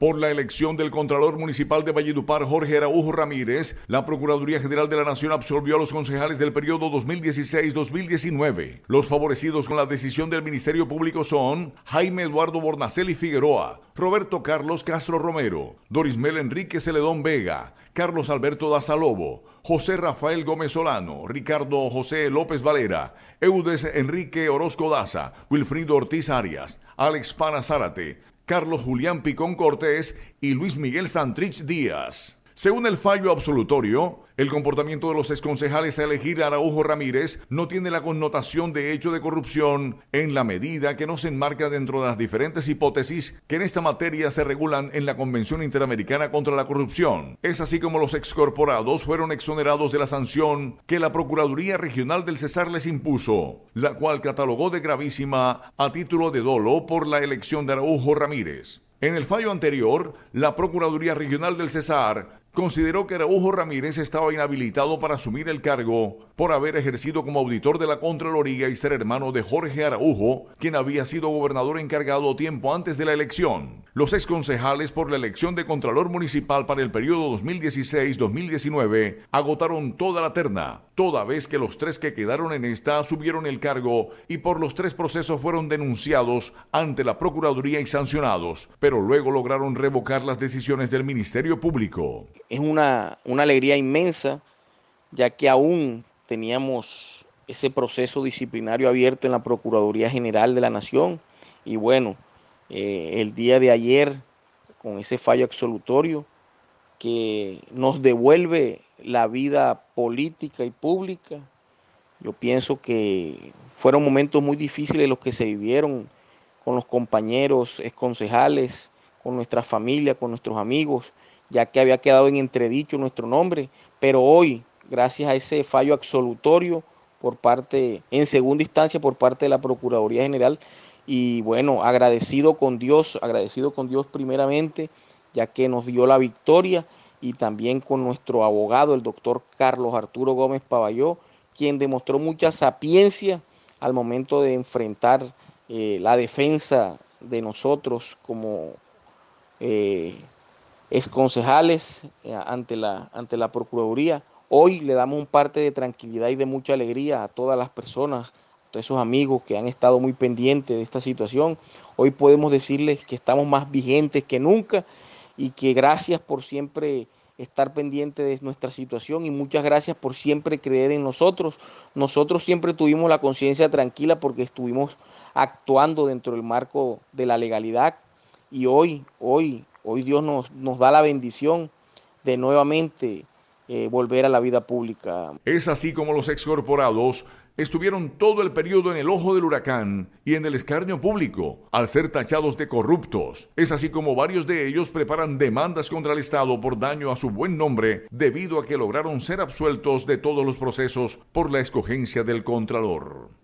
Por la elección del Contralor Municipal de Valledupar, Jorge Araújo Ramírez, la Procuraduría General de la Nación absolvió a los concejales del periodo 2016-2019. Los favorecidos con la decisión del Ministerio Público son Jaime Eduardo Bornaceli Figueroa, Roberto Carlos Castro Romero, Dorismel Enrique Celedón Vega, Carlos Alberto Daza Lobo, José Rafael Gómez Solano, Ricardo José López Valera, Eudes Enrique Orozco Daza, Wilfrido Ortiz Arias, Alex Pana Zárate, Carlos Julián Picón Cortés y Luis Miguel Santrich Díaz. Según el fallo absolutorio, el comportamiento de los exconcejales a elegir a Araujo Ramírez no tiene la connotación de hecho de corrupción en la medida que no se enmarca dentro de las diferentes hipótesis que en esta materia se regulan en la Convención Interamericana contra la Corrupción. Es así como los excorporados fueron exonerados de la sanción que la Procuraduría Regional del Cesar les impuso, la cual catalogó de gravísima a título de dolo por la elección de Araujo Ramírez. En el fallo anterior, la Procuraduría Regional del Cesar consideró que Araujo Ramírez estaba inhabilitado para asumir el cargo por haber ejercido como auditor de la Contraloría y ser hermano de Jorge Araujo, quien había sido gobernador encargado tiempo antes de la elección los exconcejales por la elección de Contralor Municipal para el periodo 2016-2019 agotaron toda la terna, toda vez que los tres que quedaron en esta subieron el cargo y por los tres procesos fueron denunciados ante la Procuraduría y sancionados, pero luego lograron revocar las decisiones del Ministerio Público. Es una, una alegría inmensa, ya que aún teníamos ese proceso disciplinario abierto en la Procuraduría General de la Nación y bueno, eh, el día de ayer con ese fallo absolutorio que nos devuelve la vida política y pública. Yo pienso que fueron momentos muy difíciles los que se vivieron con los compañeros, concejales, con nuestra familia, con nuestros amigos, ya que había quedado en entredicho nuestro nombre, pero hoy, gracias a ese fallo absolutorio por parte, en segunda instancia, por parte de la Procuraduría General, y bueno, agradecido con Dios, agradecido con Dios primeramente, ya que nos dio la victoria y también con nuestro abogado, el doctor Carlos Arturo Gómez Paballó, quien demostró mucha sapiencia al momento de enfrentar eh, la defensa de nosotros como eh, exconcejales eh, ante la, ante la Procuraduría. Hoy le damos un parte de tranquilidad y de mucha alegría a todas las personas todos esos amigos que han estado muy pendientes de esta situación. Hoy podemos decirles que estamos más vigentes que nunca y que gracias por siempre estar pendientes de nuestra situación y muchas gracias por siempre creer en nosotros. Nosotros siempre tuvimos la conciencia tranquila porque estuvimos actuando dentro del marco de la legalidad y hoy, hoy, hoy Dios nos, nos da la bendición de nuevamente eh, volver a la vida pública. Es así como los excorporados estuvieron todo el periodo en el ojo del huracán y en el escarnio público, al ser tachados de corruptos. Es así como varios de ellos preparan demandas contra el Estado por daño a su buen nombre, debido a que lograron ser absueltos de todos los procesos por la escogencia del Contralor.